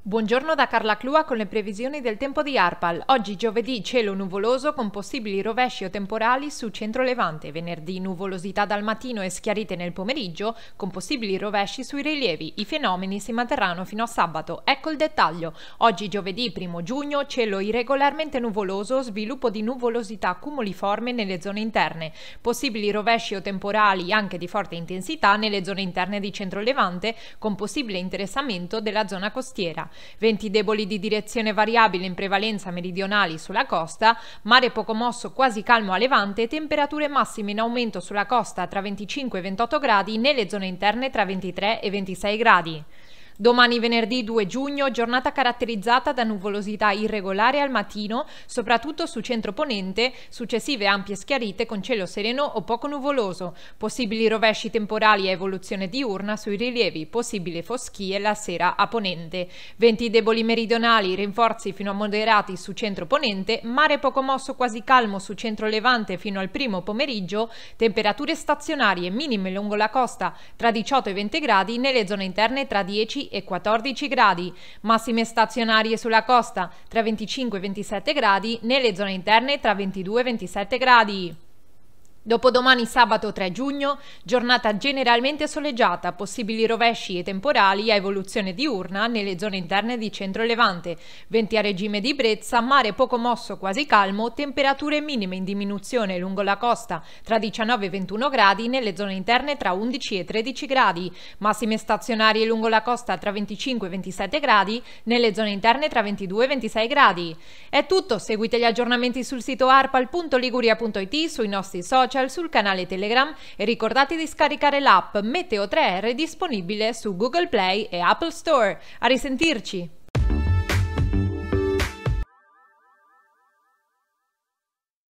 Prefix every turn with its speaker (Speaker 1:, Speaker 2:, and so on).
Speaker 1: Buongiorno da Carla Clua con le previsioni del tempo di Arpal. Oggi giovedì cielo nuvoloso con possibili rovesci o temporali su centro levante, venerdì nuvolosità dal mattino e schiarite nel pomeriggio con possibili rovesci sui rilievi. I fenomeni si manterranno fino a sabato. Ecco il dettaglio. Oggi giovedì 1 giugno cielo irregolarmente nuvoloso, sviluppo di nuvolosità cumuliforme nelle zone interne, possibili rovesci o temporali anche di forte intensità nelle zone interne di centro levante con possibile interessamento della zona costiera. Venti deboli di direzione variabile in prevalenza meridionali sulla costa, mare poco mosso quasi calmo a levante, temperature massime in aumento sulla costa tra 25 e 28 gradi, nelle zone interne tra 23 e 26 gradi. Domani venerdì 2 giugno, giornata caratterizzata da nuvolosità irregolare al mattino, soprattutto su centro ponente, successive ampie schiarite con cielo sereno o poco nuvoloso, possibili rovesci temporali e evoluzione diurna sui rilievi, possibili foschie la sera a ponente. Venti deboli meridionali, rinforzi fino a moderati su centro ponente, mare poco mosso quasi calmo su centro levante fino al primo pomeriggio, temperature stazionarie minime lungo la costa tra 18 e 20 gradi, nelle zone interne tra 10 e e 14 gradi, massime stazionarie sulla costa tra 25 e 27 gradi, nelle zone interne tra 22 e 27 gradi. Dopodomani sabato 3 giugno, giornata generalmente soleggiata, possibili rovesci e temporali a evoluzione diurna nelle zone interne di centro-levante, venti a regime di brezza, mare poco mosso quasi calmo, temperature minime in diminuzione lungo la costa tra 19 e 21 gradi, nelle zone interne tra 11 e 13 gradi, massime stazionarie lungo la costa tra 25 e 27 gradi, nelle zone interne tra 22 e 26 gradi. È tutto, seguite gli aggiornamenti sul sito arpal.liguria.it, sui nostri social, social sul canale Telegram e ricordate di scaricare l'app Meteo 3R disponibile su Google Play e Apple Store. A risentirci!